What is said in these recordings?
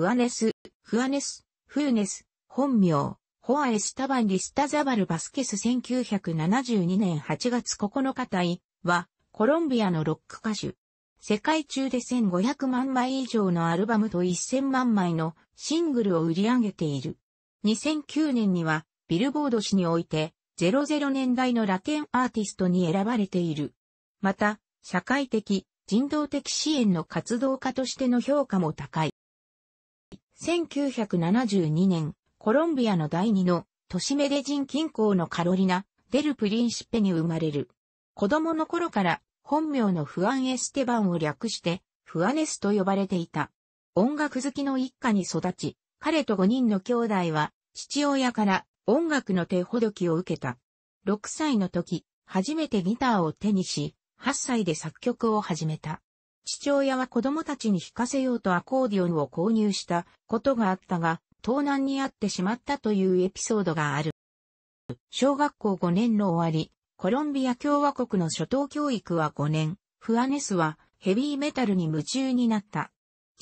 フアネス、フアネス、フーネス、本名、ホアエスタバンリスタザバル・バスケス1972年8月9日隊は、コロンビアのロック歌手。世界中で1500万枚以上のアルバムと1000万枚のシングルを売り上げている。2009年には、ビルボード誌において、00年代のラテンアーティストに選ばれている。また、社会的、人道的支援の活動家としての評価も高い。1972年、コロンビアの第二の都市メデジン近郊のカロリナ、デルプリンシペに生まれる。子供の頃から本名のフアン・エステバンを略して、フアネスと呼ばれていた。音楽好きの一家に育ち、彼と5人の兄弟は、父親から音楽の手ほどきを受けた。6歳の時、初めてギターを手にし、8歳で作曲を始めた。父親は子供たちに弾かせようとアコーディオンを購入したことがあったが、盗難にあってしまったというエピソードがある。小学校5年の終わり、コロンビア共和国の初等教育は5年、フアネスはヘビーメタルに夢中になった。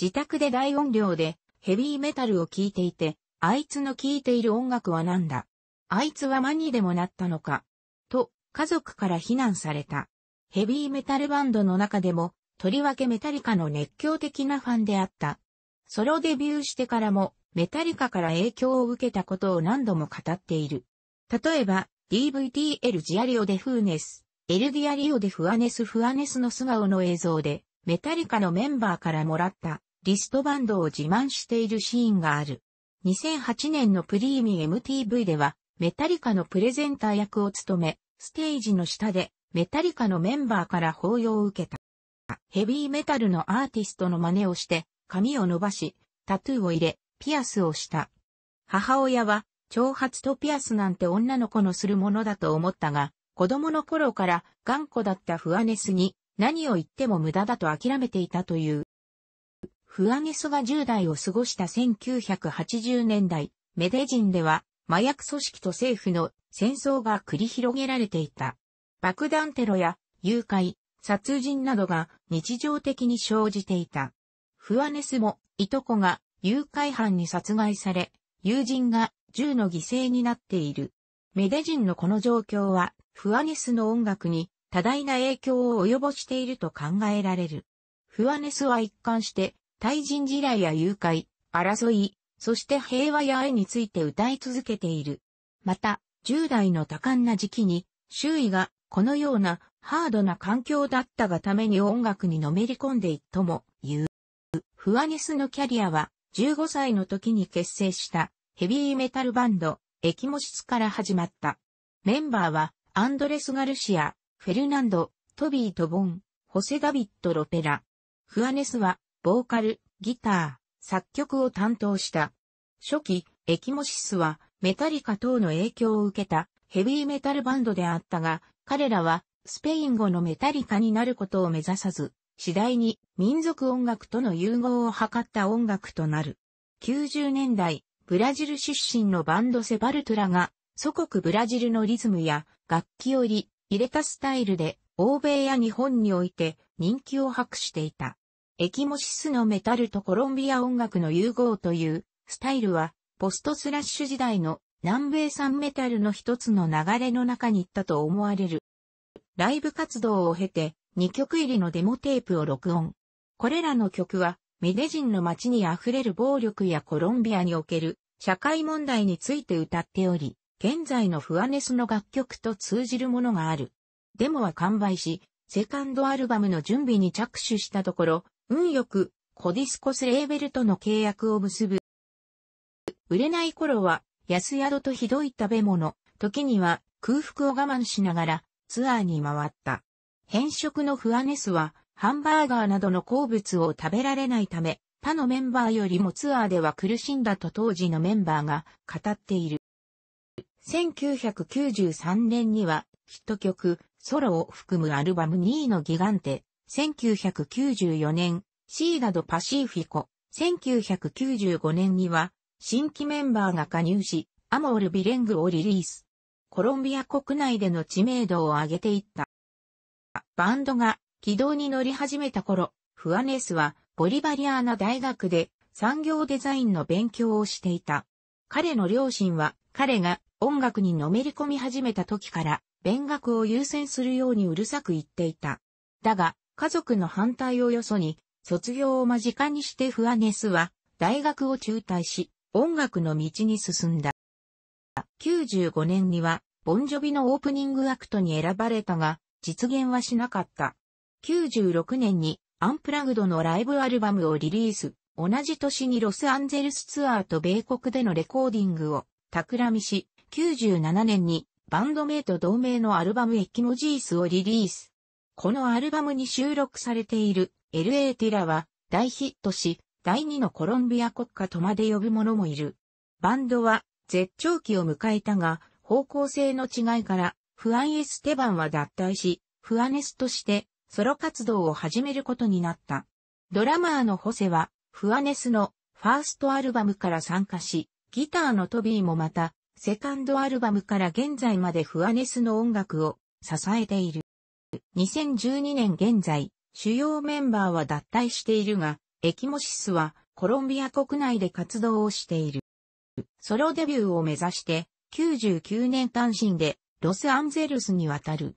自宅で大音量でヘビーメタルを聴いていて、あいつの聴いている音楽は何だあいつはマニでもなったのかと、家族から非難された。ヘビーメタルバンドの中でもとりわけメタリカの熱狂的なファンであった。ソロデビューしてからも、メタリカから影響を受けたことを何度も語っている。例えば、DVD l ジアリオデフーネス、エルディアリオデフアネスフアネスの素顔の映像で、メタリカのメンバーからもらったリストバンドを自慢しているシーンがある。2008年のプリーミー MTV では、メタリカのプレゼンター役を務め、ステージの下でメタリカのメンバーから抱擁を受けた。ヘビーメタルのアーティストの真似をして、髪を伸ばし、タトゥーを入れ、ピアスをした。母親は、長髪とピアスなんて女の子のするものだと思ったが、子供の頃から頑固だったフアネスに何を言っても無駄だと諦めていたという。フアネスが10代を過ごした1980年代、メデジンでは麻薬組織と政府の戦争が繰り広げられていた。爆弾テロや誘拐、殺人などが日常的に生じていた。フアネスも、いとこが誘拐犯に殺害され、友人が銃の犠牲になっている。メデ人のこの状況は、フアネスの音楽に多大な影響を及ぼしていると考えられる。フアネスは一貫して、対人地雷や誘拐、争い、そして平和や愛について歌い続けている。また、10代の多感な時期に、周囲がこのようなハードな環境だったがために音楽にのめり込んでいっとも言う。フアネスのキャリアは15歳の時に結成したヘビーメタルバンドエキモシスから始まった。メンバーはアンドレス・ガルシア、フェルナンド、トビー・トボン、ホセ・ダビッド・ロペラ。フアネスはボーカル、ギター、作曲を担当した。初期、エキモシスはメタリカ等の影響を受けたヘビーメタルバンドであったが、彼らはスペイン語のメタリカになることを目指さず、次第に民族音楽との融合を図った音楽となる。90年代、ブラジル出身のバンドセバルトラが、祖国ブラジルのリズムや楽器より入れたスタイルで、欧米や日本において人気を博していた。エキモシスのメタルとコロンビア音楽の融合というスタイルは、ポストスラッシュ時代の南米産メタルの一つの流れの中に行ったと思われる。ライブ活動を経て、2曲入りのデモテープを録音。これらの曲は、メデジンの街に溢れる暴力やコロンビアにおける社会問題について歌っており、現在のフアネスの楽曲と通じるものがある。デモは完売し、セカンドアルバムの準備に着手したところ、運よく、コディスコスレーベルとの契約を結ぶ。売れない頃は、安宿とひどい食べ物、時には空腹を我慢しながら、ツアーに回った。変色のフアネスは、ハンバーガーなどの好物を食べられないため、他のメンバーよりもツアーでは苦しんだと当時のメンバーが語っている。1993年にはヒット曲、ソロを含むアルバム2位のギガンテ、1994年、シーダドパシーフィコ、1995年には、新規メンバーが加入し、アモールビレングをリリース。コロンビア国内での知名度を上げていった。バンドが軌道に乗り始めた頃、フアネスはボリバリアーナ大学で産業デザインの勉強をしていた。彼の両親は彼が音楽にのめり込み始めた時から勉学を優先するようにうるさく言っていた。だが家族の反対をよそに卒業を間近にしてフアネスは大学を中退し音楽の道に進んだ。95年には、ボンジョビのオープニングアクトに選ばれたが、実現はしなかった。96年に、アンプラグドのライブアルバムをリリース。同じ年にロスアンゼルスツアーと米国でのレコーディングを企みし、97年にバンド名と同名のアルバムエキモジースをリリース。このアルバムに収録されている LA ティラは大ヒットし、第2のコロンビア国家とまで呼ぶ者もいる。バンドは絶頂期を迎えたが、方向性の違いから、フアン・エステバンは脱退し、フアネスとしてソロ活動を始めることになった。ドラマーのホセは、フアネスのファーストアルバムから参加し、ギターのトビーもまた、セカンドアルバムから現在までフアネスの音楽を支えている。2012年現在、主要メンバーは脱退しているが、エキモシスはコロンビア国内で活動をしている。ソロデビューを目指して、99年単身でロスアンゼルスに渡る。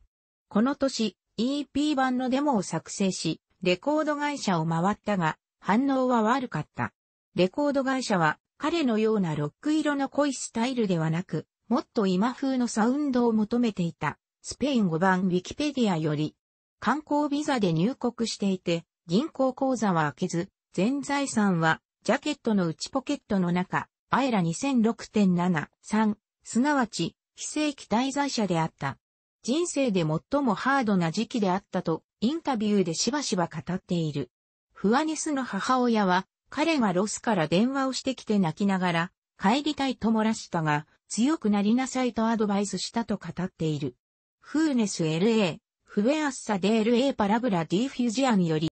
この年、EP 版のデモを作成し、レコード会社を回ったが、反応は悪かった。レコード会社は、彼のようなロック色の濃いスタイルではなく、もっと今風のサウンドを求めていた、スペイン語版ウィキペディアより、観光ビザで入国していて、銀行口座は開けず、全財産は、ジャケットの内ポケットの中、アエラ2006.73、すなわち、非正規滞在者であった。人生で最もハードな時期であったと、インタビューでしばしば語っている。フアネスの母親は、彼がロスから電話をしてきて泣きながら、帰りたいと漏らしたが、強くなりなさいとアドバイスしたと語っている。フーネス LA、フェアッサ DLA パラブラディフュジアにより、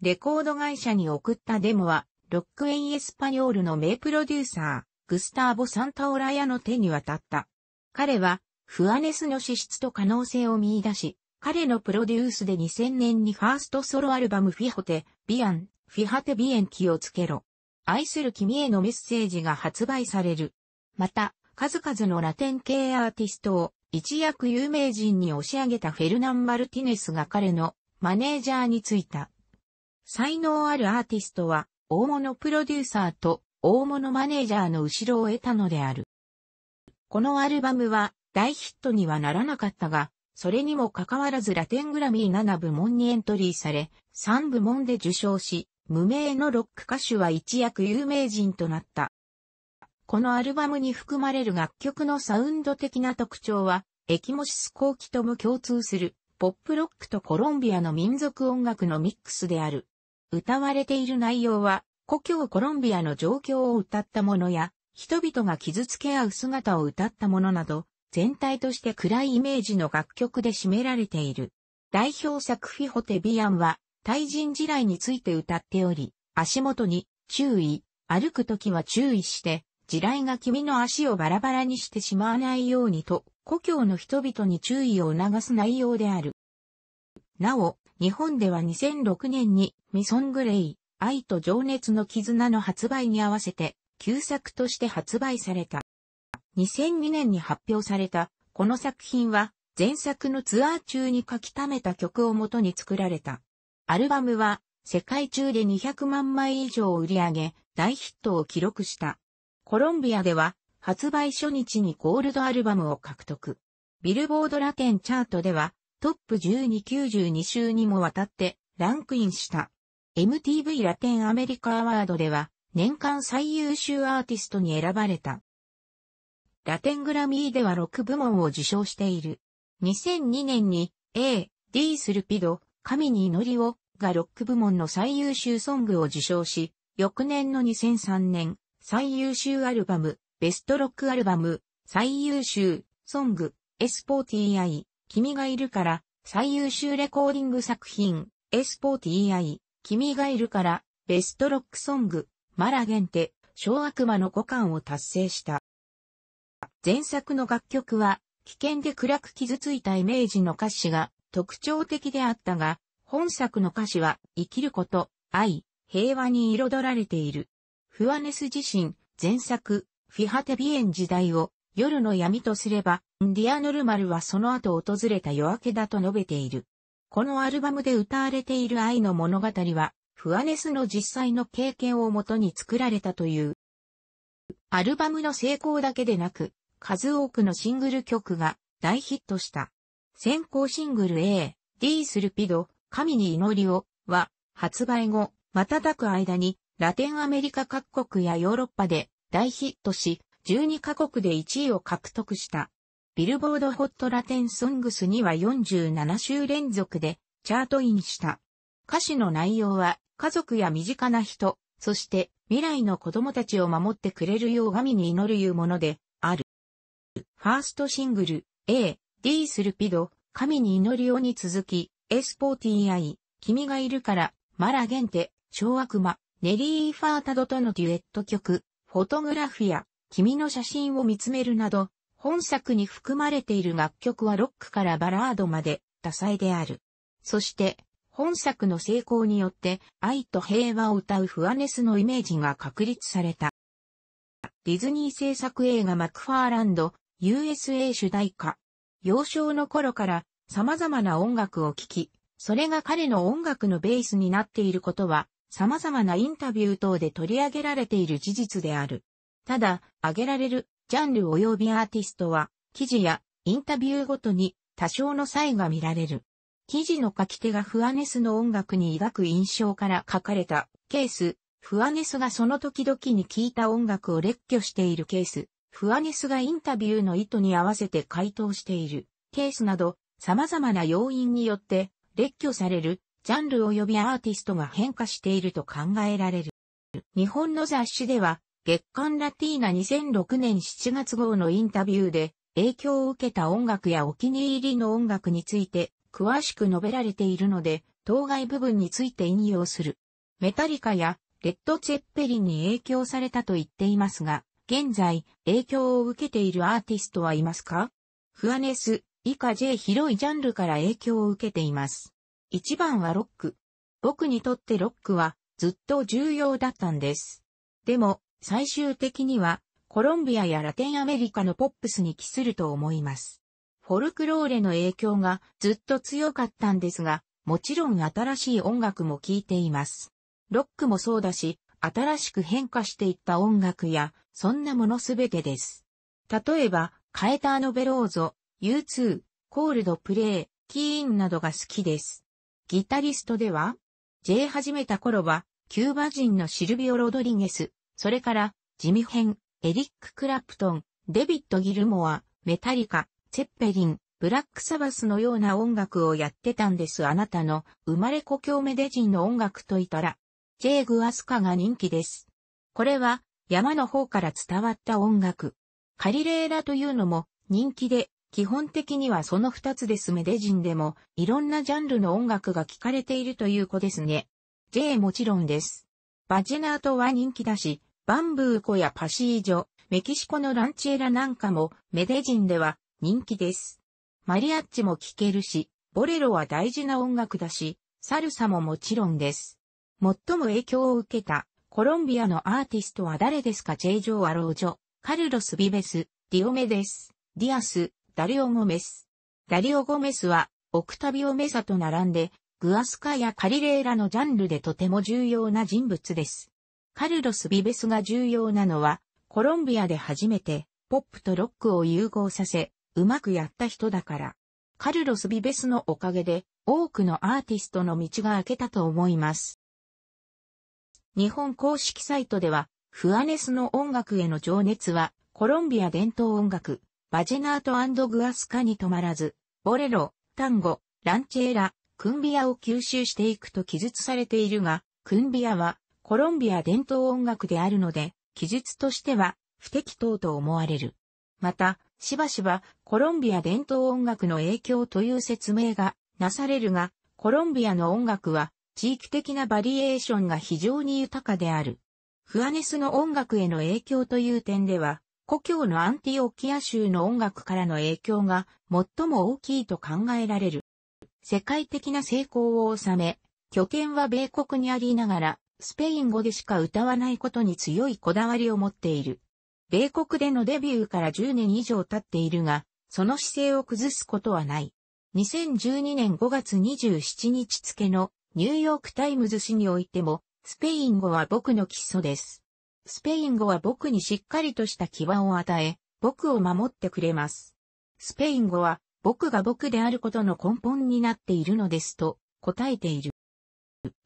レコード会社に送ったデモは、ロックエンエスパニョールの名プロデューサー、グスターボ・サンタオラヤの手に渡った。彼は、フアネスの資質と可能性を見出し、彼のプロデュースで2000年にファーストソロアルバムフィホテ、ビアン、フィハテビエン気をつけろ。愛する君へのメッセージが発売される。また、数々のラテン系アーティストを一躍有名人に押し上げたフェルナン・マルティネスが彼のマネージャーについた。才能あるアーティストは大物プロデューサーと大物マネージャーの後ろを得たのである。このアルバムは大ヒットにはならなかったが、それにもかかわらずラテングラミー7部門にエントリーされ、3部門で受賞し、無名のロック歌手は一躍有名人となった。このアルバムに含まれる楽曲のサウンド的な特徴は、エキモシス後期とも共通する、ポップロックとコロンビアの民族音楽のミックスである。歌われている内容は、故郷コロンビアの状況を歌ったものや、人々が傷つけ合う姿を歌ったものなど、全体として暗いイメージの楽曲で占められている。代表作フィホテビアンは、対人地雷について歌っており、足元に注意、歩くときは注意して、地雷が君の足をバラバラにしてしまわないようにと、故郷の人々に注意を促す内容である。なお、日本では2006年にミソングレイ、愛と情熱の絆の発売に合わせて、旧作として発売された。2002年に発表された、この作品は、前作のツアー中に書き溜めた曲をもとに作られた。アルバムは、世界中で200万枚以上を売り上げ、大ヒットを記録した。コロンビアでは、発売初日にゴールドアルバムを獲得。ビルボードラテンチャートでは、トップ1292週にもわたってランクインした。MTV ラテンアメリカアワードでは年間最優秀アーティストに選ばれた。ラテングラミーでは6部門を受賞している。2002年に A、D スルピド、神に祈りをがロック部門の最優秀ソングを受賞し、翌年の2003年、最優秀アルバム、ベストロックアルバム、最優秀、ソング、エスポーティーアイ、君がいるから、最優秀レコーディング作品、エスポーティーアイ、君がいるから、ベストロックソング、マラゲンテ、小悪魔の五感を達成した。前作の楽曲は、危険で暗く傷ついたイメージの歌詞が特徴的であったが、本作の歌詞は、生きること、愛、平和に彩られている。フワネス自身、前作、フィハテビエン時代を夜の闇とすれば、ンディアノルマルはその後訪れた夜明けだと述べている。このアルバムで歌われている愛の物語は、フアネスの実際の経験をもとに作られたという。アルバムの成功だけでなく、数多くのシングル曲が大ヒットした。先行シングル A、D スルピド、神に祈りを、は、発売後、瞬く間に、ラテンアメリカ各国やヨーロッパで大ヒットし、12カ国で1位を獲得した。ビルボードホットラテンソングスには47週連続でチャートインした。歌詞の内容は家族や身近な人、そして未来の子供たちを守ってくれるよう神に祈るいうものである。ファーストシングル A、D スルピド、神に祈るように続き、エスポーティーアイ、君がいるから、マラゲンテ、小悪魔、ネリー・ファータドとのデュエット曲、フォトグラフィア、君の写真を見つめるなど、本作に含まれている楽曲はロックからバラードまで多彩である。そして、本作の成功によって愛と平和を歌うフアネスのイメージが確立された。ディズニー制作映画マクファーランド USA 主題歌。幼少の頃から様々な音楽を聴き、それが彼の音楽のベースになっていることは様々なインタビュー等で取り上げられている事実である。ただ、挙げられるジャンル及びアーティストは、記事やインタビューごとに多少の差異が見られる。記事の書き手がフアネスの音楽に抱く印象から書かれたケース、フアネスがその時々に聴いた音楽を列挙しているケース、フアネスがインタビューの意図に合わせて回答しているケースなど、様々な要因によって列挙されるジャンル及びアーティストが変化していると考えられる。日本の雑誌では、月刊ラティーナ2006年7月号のインタビューで、影響を受けた音楽やお気に入りの音楽について、詳しく述べられているので、当該部分について引用する。メタリカやレッド・チェッペリンに影響されたと言っていますが、現在、影響を受けているアーティストはいますかフアネス、以下 J 広いジャンルから影響を受けています。一番はロック。僕にとってロックはずっと重要だったんです。でも、最終的には、コロンビアやラテンアメリカのポップスに帰すると思います。フォルクローレの影響がずっと強かったんですが、もちろん新しい音楽も聴いています。ロックもそうだし、新しく変化していった音楽や、そんなものすべてです。例えば、カエターノ・ベローゾ、U2、コールド・プレイ、キーンなどが好きです。ギタリストでは、J 始めた頃は、キューバ人のシルビオ・ロドリゲス、それから、ジミヘン、エリック・クラプトン、デビッド・ギルモア、メタリカ、チェッペリン、ブラックサバスのような音楽をやってたんです。あなたの生まれ故郷メデジンの音楽といたら、ジェイ・グ・アスカが人気です。これは山の方から伝わった音楽。カリレーラというのも人気で、基本的にはその二つです。メデジンでもいろんなジャンルの音楽が聴かれているという子ですね。ジェイもちろんです。バジェナートは人気だし、バンブーコやパシージョ、メキシコのランチエラなんかもメデジンでは人気です。マリアッチも聴けるし、ボレロは大事な音楽だし、サルサももちろんです。最も影響を受けたコロンビアのアーティストは誰ですかジェイジョー・アロージョ、カルロス・ビベス、ディオメです。ディアス、ダリオ・ゴメス。ダリオ・ゴメスはオクタビオ・メサと並んでグアスカやカリレーラのジャンルでとても重要な人物です。カルロス・ビベスが重要なのは、コロンビアで初めて、ポップとロックを融合させ、うまくやった人だから。カルロス・ビベスのおかげで、多くのアーティストの道が開けたと思います。日本公式サイトでは、フアネスの音楽への情熱は、コロンビア伝統音楽、バジェナートグアスカに止まらず、ボレロ、タンゴ、ランチェーラ、クンビアを吸収していくと記述されているが、クンビアはコロンビア伝統音楽であるので、記述としては不適当と思われる。また、しばしばコロンビア伝統音楽の影響という説明がなされるが、コロンビアの音楽は地域的なバリエーションが非常に豊かである。フアネスの音楽への影響という点では、故郷のアンティオキア州の音楽からの影響が最も大きいと考えられる。世界的な成功を収め、拠点は米国にありながら、スペイン語でしか歌わないことに強いこだわりを持っている。米国でのデビューから10年以上経っているが、その姿勢を崩すことはない。2012年5月27日付のニューヨークタイムズ紙においても、スペイン語は僕の基礎です。スペイン語は僕にしっかりとした基盤を与え、僕を守ってくれます。スペイン語は僕が僕であることの根本になっているのですと答えている。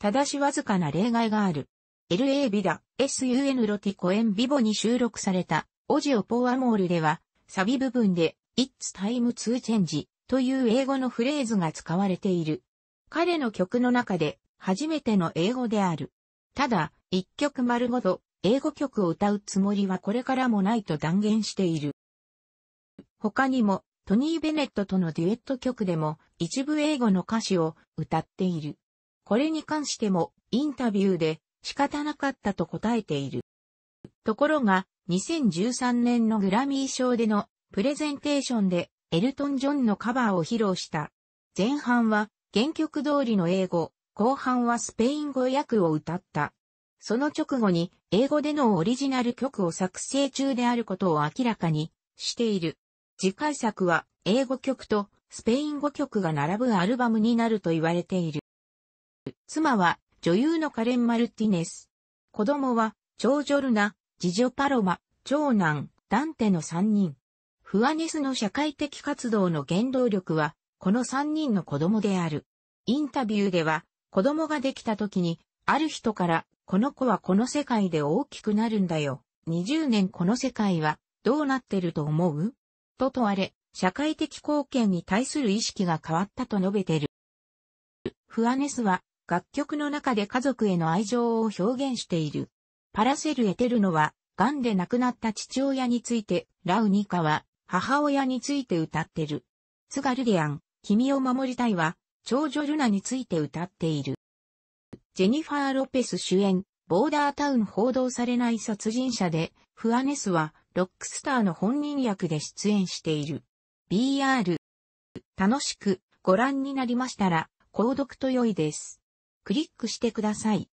ただしわずかな例外がある。LA ビダ、SUN ロティコエンビボに収録された、オジオポーアモールでは、サビ部分で、It's time to change という英語のフレーズが使われている。彼の曲の中で、初めての英語である。ただ、一曲丸ごと、英語曲を歌うつもりはこれからもないと断言している。他にも、トニー・ベネットとのデュエット曲でも一部英語の歌詞を歌っている。これに関してもインタビューで仕方なかったと答えている。ところが2013年のグラミー賞でのプレゼンテーションでエルトン・ジョンのカバーを披露した。前半は原曲通りの英語、後半はスペイン語訳を歌った。その直後に英語でのオリジナル曲を作成中であることを明らかにしている。次回作は英語曲とスペイン語曲が並ぶアルバムになると言われている。妻は女優のカレン・マルティネス。子供は長女ルナ、次女パロマ、長男、ダンテの3人。フアネスの社会的活動の原動力は、この3人の子供である。インタビューでは、子供ができた時に、ある人から、この子はこの世界で大きくなるんだよ。20年この世界は、どうなってると思うと問われ、社会的貢献に対する意識が変わったと述べてる。フアネスは楽曲の中で家族への愛情を表現している。パラセル・エテルノは、癌で亡くなった父親について、ラウニカは、母親について歌ってる。ツガルディアン、君を守りたいは、長女ルナについて歌っている。ジェニファー・ロペス主演、ボーダータウン報道されない殺人者で、フアネスは、ロックスターの本人役で出演している。BR。楽しくご覧になりましたら、購読と良いです。クリックしてください。